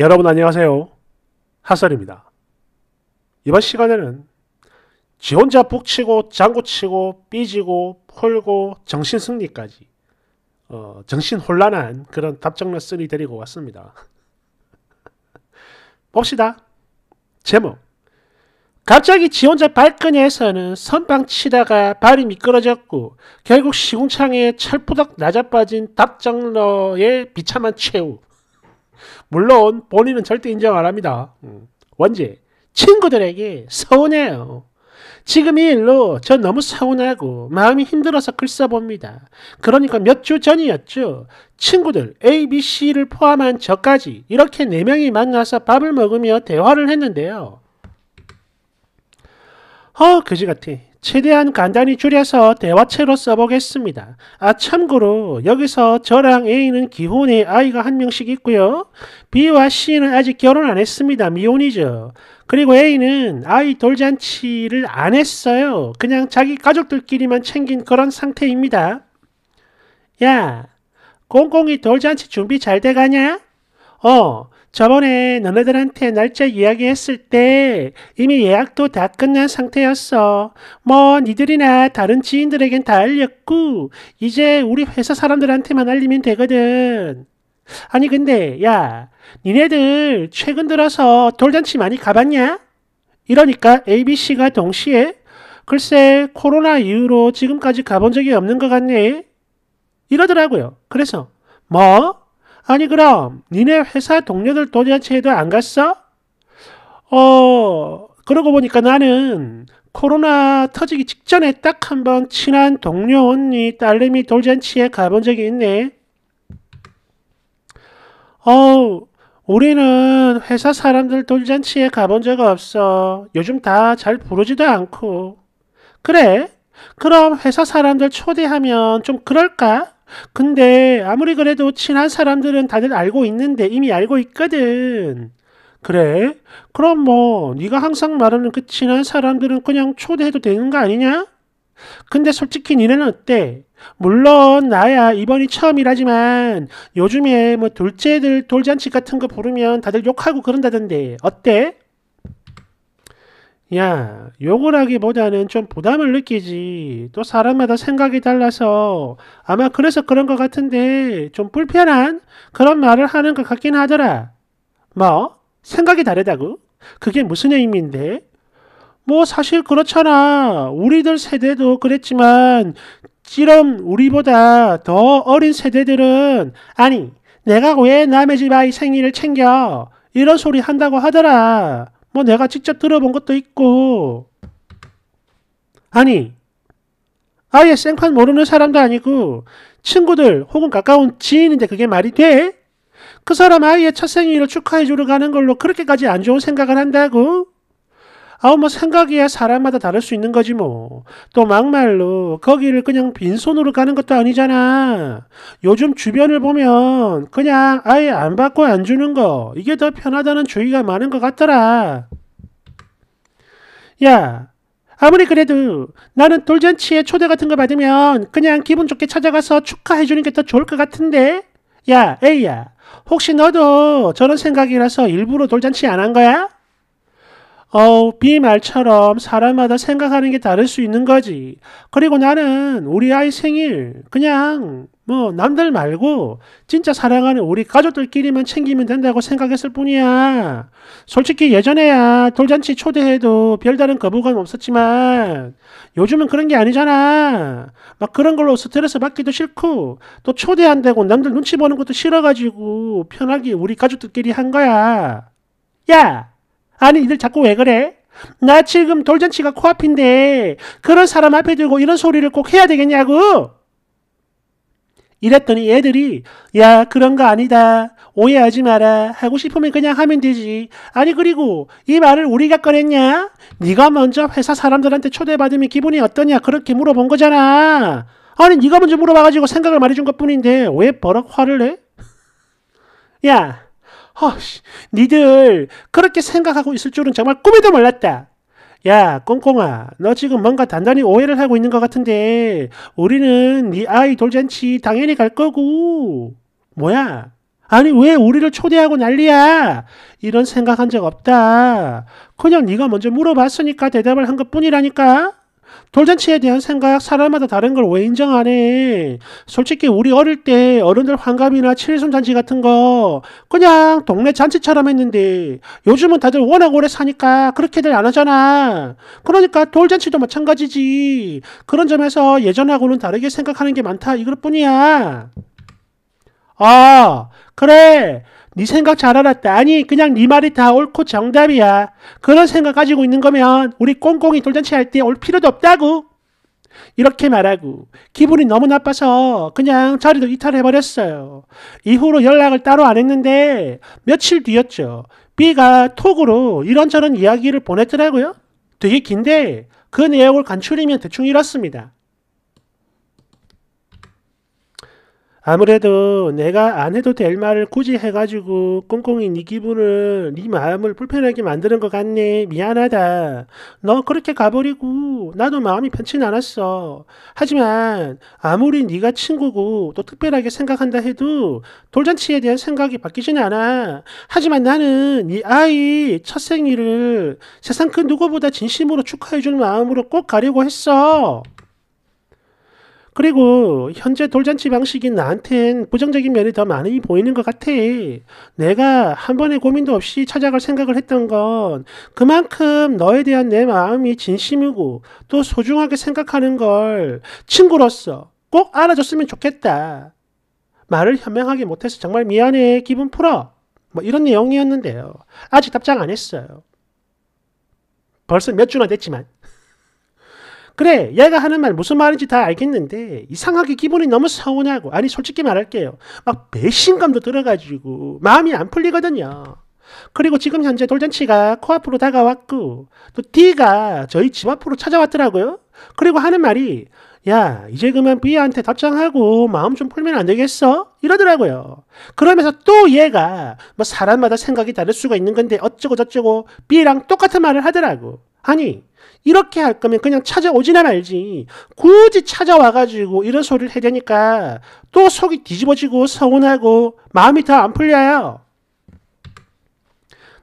여러분 안녕하세요. 하설입니다. 이번 시간에는 지 혼자 북치고 장구치고 삐지고 홀고 정신승리까지 어, 정신혼란한 그런 답정러 쓰리 데리고 왔습니다. 봅시다. 제목 갑자기 지 혼자 발끈에서는 선방 치다가 발이 미끄러졌고 결국 시궁창에 철부덕 낮아빠진 답정러의 비참한 최후 물론 본인은 절대 인정 안 합니다. 음. 원제 친구들에게 서운해요. 지금 이 일로 전 너무 서운하고 마음이 힘들어서 글 써봅니다. 그러니까 몇 주 전이었죠. 친구들 A, B, C를 포함한 저까지 이렇게 네 명이 만나서 밥을 먹으며 대화를 했는데요. 어, 그지 같아. 최대한 간단히 줄여서 대화체로 써보겠습니다. 아 참고로 여기서 저랑 A는 기혼에 아이가 한 명씩 있고요. B와 C는 아직 결혼 안 했습니다. 미혼이죠. 그리고 A는 아이 돌잔치를 안 했어요. 그냥 자기 가족들끼리만 챙긴 그런 상태입니다. 야, 꽁꽁이 돌잔치 준비 잘 돼가냐? 어, 저번에 너네들한테 날짜 이야기했을 때 이미 예약도 다 끝난 상태였어. 뭐 니들이나 다른 지인들에겐 다 알렸고 이제 우리 회사 사람들한테만 알리면 되거든. 아니 근데 야 니네들 최근 들어서 돌잔치 많이 가봤냐? 이러니까 ABC가 동시에 글쎄 코로나 이후로 지금까지 가본 적이 없는 것 같네. 이러더라고요. 그래서 뭐? 아니 그럼 니네 회사 동료들 도자체에도 안 갔어? 어 그러고 보니까 나는 코로나 터지기 직전에 딱 한 번 친한 동료 언니 딸내미 돌잔치에 가본 적이 있네. 어우, 리는 회사 사람들 돌잔치에 가본 적 없어. 요즘 다 잘 부르지도 않고. 그래? 그럼 회사 사람들 초대하면 좀 그럴까? 근데 아무리 그래도 친한 사람들은 다들 알고 있는데 이미 알고 있거든. 그래? 그럼 뭐 네가 항상 말하는 그 친한 사람들은 그냥 초대해도 되는 거 아니냐? 근데 솔직히 니네는 어때? 물론 나야 이번이 처음이라지만 요즘에 뭐 둘째들 돌잔치 같은 거 부르면 다들 욕하고 그런다던데 어때? 야, 욕을 하기보다는 좀 부담을 느끼지. 또 사람마다 생각이 달라서 아마 그래서 그런 것 같은데 좀 불편한 그런 말을 하는 것 같긴 하더라. 뭐? 생각이 다르다고? 그게 무슨 의미인데? 뭐 사실 그렇잖아. 우리들 세대도 그랬지만 지험 우리보다 더 어린 세대들은 아니 내가 왜 남의 집 아이 생일을 챙겨 이런 소리 한다고 하더라. 뭐 내가 직접 들어본 것도 있고 아니 아예 생판 모르는 사람도 아니고 친구들 혹은 가까운 지인인데 그게 말이 돼? 그 사람 아이의 첫 생일을 축하해 주러 가는 걸로 그렇게까지 안 좋은 생각을 한다고? 아우 뭐 생각이야 사람마다 다를 수 있는 거지 뭐. 또 막말로 거기를 그냥 빈손으로 가는 것도 아니잖아. 요즘 주변을 보면 그냥 아예 안 받고 안 주는 거 이게 더 편하다는 주의가 많은 것 같더라. 야, 아무리 그래도 나는 돌잔치에 초대 같은 거 받으면 그냥 기분 좋게 찾아가서 축하해 주는 게 더 좋을 것 같은데? 야, 에이야, 혹시 너도 저런 생각이라서 일부러 돌잔치 안 한 거야? 어, 우비 말처럼 사람마다 생각하는 게 다를 수 있는 거지. 그리고 나는 우리 아이 생일 그냥 뭐 남들 말고 진짜 사랑하는 우리 가족들끼리만 챙기면 된다고 생각했을 뿐이야. 솔직히 예전에야 돌잔치 초대해도 별다른 거부감 없었지만 요즘은 그런 게 아니잖아. 막 그런 걸로 스트레스 받기도 싫고 또 초대한다고 남들 눈치 보는 것도 싫어가지고 편하게 우리 가족들끼리 한 거야. 야! 아니 이들 자꾸 왜 그래? 나 지금 돌잔치가 코앞인데 그런 사람 앞에 들고 이런 소리를 꼭 해야 되겠냐고? 이랬더니 애들이 야 그런 거 아니다 오해하지 마라 하고 싶으면 그냥 하면 되지 아니 그리고 이 말을 우리가 꺼냈냐 네가 먼저 회사 사람들한테 초대받으면 기분이 어떠냐 그렇게 물어본 거잖아 아니 네가 먼저 물어봐가지고 생각을 말해준 것뿐인데 왜 버럭 화를 내? 야 허씨, 니들 그렇게 생각하고 있을 줄은 정말 꿈에도 몰랐다. 야, 꽁꽁아, 너 지금 뭔가 단단히 오해를 하고 있는 것 같은데, 우리는 네 아이 돌잔치 당연히 갈 거고. 뭐야? 아니 왜 우리를 초대하고 난리야? 이런 생각한 적 없다. 그냥 네가 먼저 물어봤으니까 대답을 한 것뿐이라니까. 돌잔치에 대한 생각 사람마다 다른 걸 왜 인정 안 해? 솔직히 우리 어릴 때 어른들 환갑이나 칠순 잔치 같은 거 그냥 동네 잔치처럼 했는데 요즘은 다들 워낙 오래 사니까 그렇게들 안 하잖아. 그러니까 돌잔치도 마찬가지지. 그런 점에서 예전하고는 다르게 생각하는 게 많다 이것 뿐이야. 아, 그래. 네 생각 잘 알았다. 아니 그냥 네 말이 다 옳고 정답이야. 그런 생각 가지고 있는 거면 우리 꽁꽁이 돌잔치 할 때 올 필요도 없다고. 이렇게 말하고 기분이 너무 나빠서 그냥 자리도 이탈해버렸어요. 이후로 연락을 따로 안 했는데 며칠 뒤였죠. B가 톡으로 이런저런 이야기를 보냈더라고요. 되게 긴데 그 내용을 간추리면 대충 이렇습니다. 아무래도 내가 안 해도 될 말을 굳이 해가지고 꽁꽁이 네 기분을 네 마음을 불편하게 만드는 것 같네 미안하다 너 그렇게 가버리고 나도 마음이 편치는 않았어 하지만 아무리 네가 친구고 또 특별하게 생각한다 해도 돌잔치에 대한 생각이 바뀌진 않아 하지만 나는 네 아이 첫 생일을 세상 그 누구보다 진심으로 축하해줄 마음으로 꼭 가려고 했어 그리고 현재 돌잔치 방식이 나한텐 부정적인 면이 더 많이 보이는 것 같아. 내가 한 번의 고민도 없이 찾아갈 생각을 했던 건 그만큼 너에 대한 내 마음이 진심이고 또 소중하게 생각하는 걸 친구로서 꼭 알아줬으면 좋겠다. 말을 현명하게 못해서 정말 미안해. 기분 풀어. 뭐 이런 내용이었는데요. 아직 답장 안 했어요. 벌써 몇 주나 됐지만. 그래, 얘가 하는 말 무슨 말인지 다 알겠는데 이상하게 기분이 너무 서운하고 아니 솔직히 말할게요. 막 배신감도 들어가지고 마음이 안 풀리거든요. 그리고 지금 현재 돌잔치가 코앞으로 다가왔고 또 D가 저희 집 앞으로 찾아왔더라고요. 그리고 하는 말이 야 이제 그만 B한테 답장하고 마음 좀 풀면 안 되겠어? 이러더라고요. 그러면서 또 얘가 뭐 사람마다 생각이 다를 수가 있는 건데 어쩌고 저쩌고 B랑 똑같은 말을 하더라고. 아니 이렇게 할 거면 그냥 찾아오지나 말지. 굳이 찾아와가지고 이런 소리를 해대니까 또 속이 뒤집어지고 서운하고 마음이 더 안 풀려요.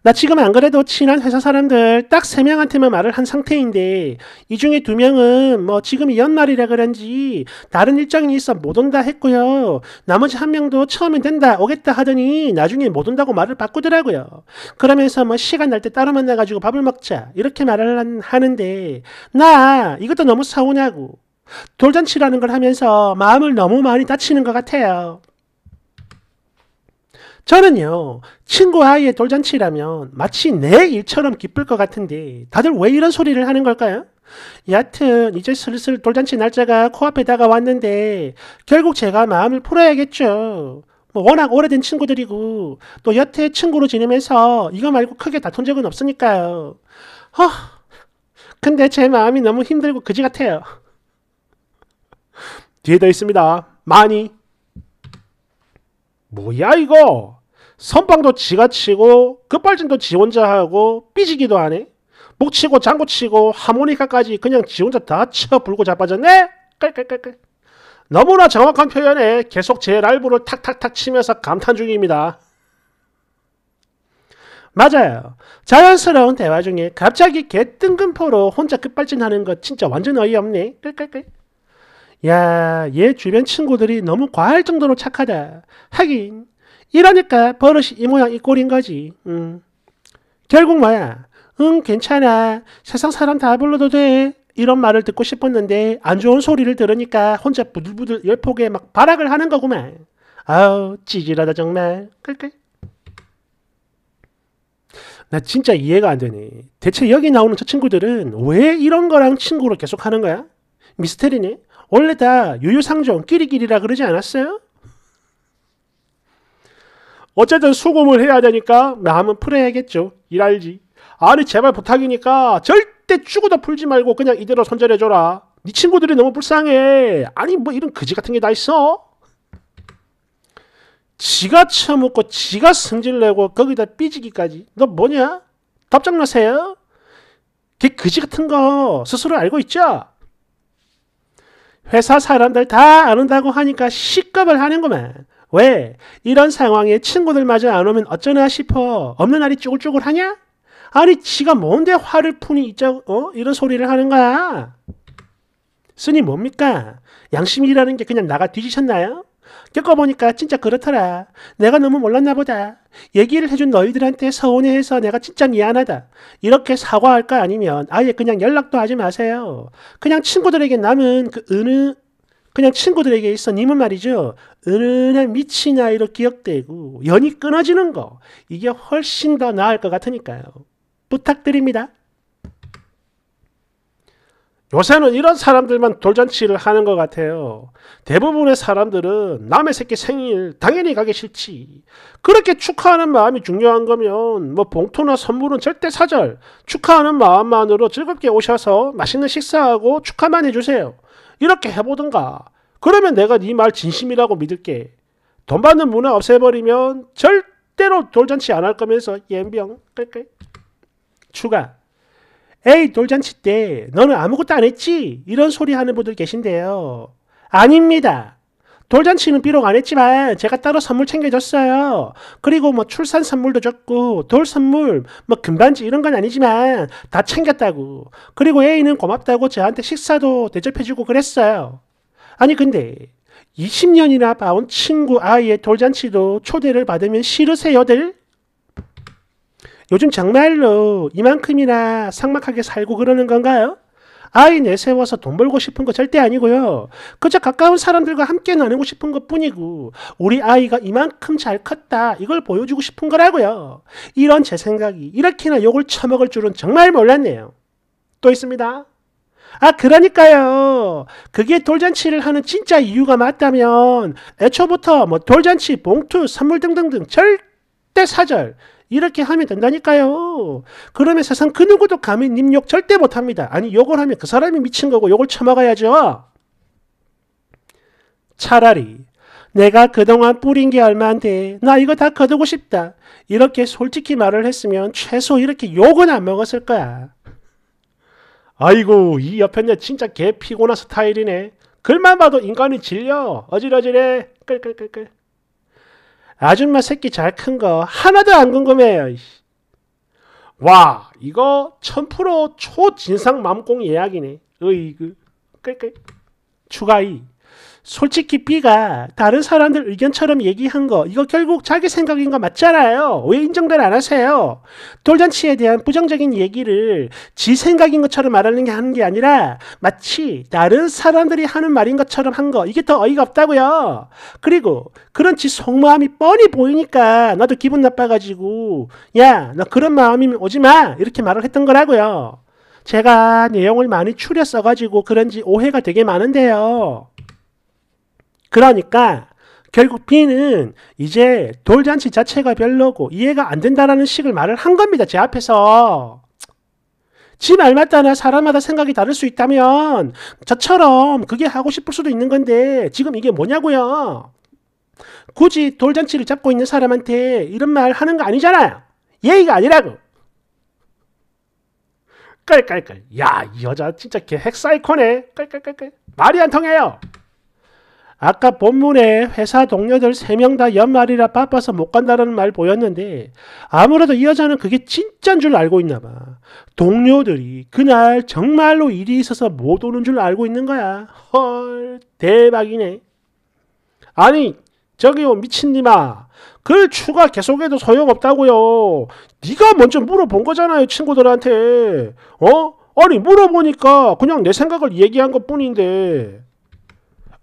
나 지금 안 그래도 친한 회사 사람들 딱 세 명한테만 말을 한 상태인데 이 중에 두 명은 뭐지금 연말이라 그런지 다른 일정이 있어 못 온다 했고요. 나머지 한 명도 처음엔 된다 오겠다 하더니 나중에 못 온다고 말을 바꾸더라고요. 그러면서 뭐 시간 날 때 따로 만나가지고 밥을 먹자 이렇게 말을 하는데 나 이것도 너무 서운하고 돌잔치라는 걸 하면서 마음을 너무 많이 다치는 것 같아요. 저는요, 친구 아이의 돌잔치라면 마치 내 일처럼 기쁠 것 같은데 다들 왜 이런 소리를 하는 걸까요? 여하튼 이제 슬슬 돌잔치 날짜가 코앞에 다가왔는데 결국 제가 마음을 풀어야겠죠. 뭐 워낙 오래된 친구들이고 또 여태 친구로 지내면서 이거 말고 크게 다툰 적은 없으니까요. 허, 근데 제 마음이 너무 힘들고 그지 같아요. 뒤에 더 있습니다. 많이. 뭐야 이거? 선방도 지가 치고 급발진도 지 혼자 하고 삐지기도 하네. 목 치고 장구 치고 하모니카까지 그냥 지 혼자 다쳐 불고 자빠졌네. 깔깔깔깔. 너무나 정확한 표현에 계속 제 랄부를 탁탁탁 치면서 감탄 중입니다. 맞아요. 자연스러운 대화 중에 갑자기 개뜬금포로 혼자 급발진하는 것 진짜 완전 어이없네. 끌끌끌. 야, 얘 주변 친구들이 너무 과할 정도로 착하다. 하긴 이러니까 버릇이 이 모양 이 꼴인 거지. 음. 결국 뭐야? 응 괜찮아. 세상 사람 다 불러도 돼. 이런 말을 듣고 싶었는데 안 좋은 소리를 들으니까 혼자 부들부들 열폭에 막 발악을 하는 거구만. 아우 찌질하다 정말. 끌끌. 나 진짜 이해가 안 되네. 대체 여기 나오는 저 친구들은 왜 이런 거랑 친구를 계속 하는 거야? 미스테리네. 원래 다 유유상종 끼리끼리라 그러지 않았어요? 어쨌든 수고을 해야 되니까 마음은 풀어야겠죠. 일할지. 아니 제발 부탁이니까 절대 죽어도 풀지 말고 그냥 이대로 손절해줘라. 네 친구들이 너무 불쌍해. 아니 뭐 이런 그지 같은 게 다 있어? 지가 처먹고 지가 성질내고 거기다 삐지기까지. 너 뭐냐? 답장나세요? 걔 그지 같은 거 스스로 알고 있죠? 회사 사람들 다 아는다고 하니까 시겁을 하는구만. 왜? 이런 상황에 친구들마저 안 오면 어쩌나 싶어. 없는 날이 쪼글쪼글하냐? 아니, 지가 뭔데 화를 푸니, 있자, 어? 이런 소리를 하는 거야. 스님 뭡니까? 양심이라는 게 그냥 나가 뒤지셨나요? 겪어보니까 진짜 그렇더라. 내가 너무 몰랐나 보다. 얘기를 해준 너희들한테 서운해해서 내가 진짜 미안하다. 이렇게 사과할 거 아니면 아예 그냥 연락도 하지 마세요. 그냥 친구들에게 남은 그 은은, 그냥 친구들에게 있어님은 말이죠. 은은한 미친 아이로 기억되고 연이 끊어지는 거 이게 훨씬 더 나을 것 같으니까요. 부탁드립니다. 요새는 이런 사람들만 돌잔치를 하는 것 같아요. 대부분의 사람들은 남의 새끼 생일 당연히 가기 싫지. 그렇게 축하하는 마음이 중요한 거면 뭐 봉투나 선물은 절대 사절. 축하하는 마음만으로 즐겁게 오셔서 맛있는 식사하고 축하만 해주세요. 이렇게 해보든가. 그러면 내가 네 말 진심이라고 믿을게. 돈 받는 문화 없애버리면 절대로 돌잔치 안 할 거면서 옌병 끌끌. 추가. 에이 돌잔치 때 너는 아무것도 안 했지? 이런 소리 하는 분들 계신데요. 아닙니다. 돌잔치는 비록 안 했지만 제가 따로 선물 챙겨줬어요. 그리고 뭐 출산 선물도 줬고 돌 선물, 뭐 금반지 이런 건 아니지만 다 챙겼다고. 그리고 애인은 고맙다고 저한테 식사도 대접해주고 그랬어요. 아니 근데 20년이나 봐온 친구 아이의 돌잔치도 초대를 받으면 싫으세요들? 요즘 정말로 이만큼이나 삭막하게 살고 그러는 건가요? 아이 내세워서 돈 벌고 싶은 거 절대 아니고요. 그저 가까운 사람들과 함께 나누고 싶은 것 뿐이고 우리 아이가 이만큼 잘 컸다 이걸 보여주고 싶은 거라고요. 이런 제 생각이 이렇게나 욕을 처먹을 줄은 정말 몰랐네요. 또 있습니다. 아, 그러니까요. 그게 돌잔치를 하는 진짜 이유가 맞다면 애초부터 뭐 돌잔치, 봉투, 선물 등등등 절대 사절, 이렇게 하면 된다니까요. 그러면 세상 그 누구도 감히 님욕 절대 못합니다. 아니 욕을 하면 그 사람이 미친 거고 욕을 쳐먹어야죠. 차라리 내가 그동안 뿌린 게 얼마인데 나 이거 다 거두고 싶다. 이렇게 솔직히 말을 했으면 최소 이렇게 욕은 안 먹었을 거야. 아이고 이 옆에 내 진짜 개 피곤한 스타일이네. 글만 봐도 인간이 질려. 어질어질해. 끌끌끌끌. 아줌마 새끼 잘 큰 거 하나도 안 궁금해요. 와 이거 1000% 초진상 맘공 예약이네. 으이그 끌끌 추가 이 솔직히 B가 다른 사람들 의견처럼 얘기한 거 이거 결국 자기 생각인 거 맞잖아요. 왜 인정들 안 하세요? 돌잔치에 대한 부정적인 얘기를 지 생각인 것처럼 말하는 게 하는 게 아니라 마치 다른 사람들이 하는 말인 것처럼 한 거 이게 더 어이가 없다고요. 그리고 그런 지 속마음이 뻔히 보이니까 나도 기분 나빠가지고 야너 그런 마음이면 오지 마 이렇게 말을 했던 거라고요. 제가 내용을 많이 추려 써가지고 그런지 오해가 되게 많은데요. 그러니까 결국 B는 이제 돌잔치 자체가 별로고 이해가 안 된다라는 식을 말을 한 겁니다. 제 앞에서. 지말맞다나 사람마다 생각이 다를 수 있다면 저처럼 그게 하고 싶을 수도 있는 건데 지금 이게 뭐냐고요. 굳이 돌잔치를 잡고 있는 사람한테 이런 말 하는 거 아니잖아요. 예의가 아니라고. 깔깔깔. 야, 이 여자 진짜 개 핵사이코네. 깔깔깔깔. 말이 안 통해요. 아까 본문에 회사 동료들 3명 다 연말이라 바빠서 못 간다는 말 보였는데 아무래도 이 여자는 그게 진짠 줄 알고 있나 봐. 동료들이 그날 정말로 일이 있어서 못 오는 줄 알고 있는 거야. 헐 대박이네. 아니 저기요 미친님아 글 추가 계속해도 소용없다고요. 네가 먼저 물어본 거잖아요 친구들한테. 어? 아니 물어보니까 그냥 내 생각을 얘기한 것뿐인데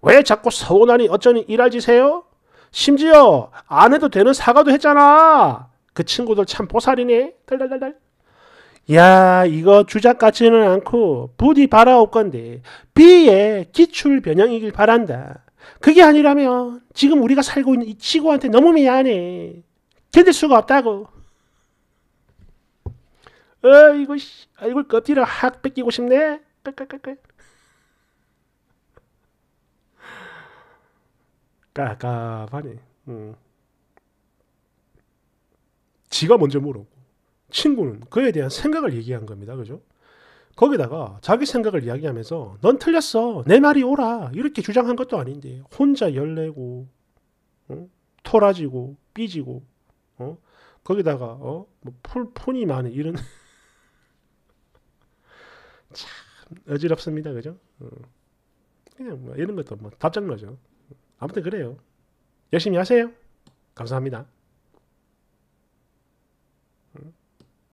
왜 자꾸 서운하니 어쩌니 일할지세요? 심지어 안 해도 되는 사과도 했잖아. 그 친구들 참 보살이네. 달달달달. 야 이거 주작 같지는 않고 부디 바라올 건데 B의 기출 변형이길 바란다. 그게 아니라면 지금 우리가 살고 있는 이 지구한테 너무 미안해. 견딜 수가 없다고. 어이거 아이고 껍질을 확 뺏기고 싶네. 깍깍깍깍. 까깝하니. 음. 지가 먼저 물었고 친구는 그에 대한 생각을 얘기한 겁니다. 그죠? 거기다가 자기 생각을 이야기하면서 넌 틀렸어. 내 말이 옳아. 이렇게 주장한 것도 아닌데 혼자 열내고 어? 토라지고 삐지고 어? 거기다가 어? 뭐 풀폰이 많은 이런 참 어지럽습니다. 그죠? 어. 그냥 뭐 이런 것도 뭐 답장나죠. 아무튼 그래요. 열심히 하세요. 감사합니다.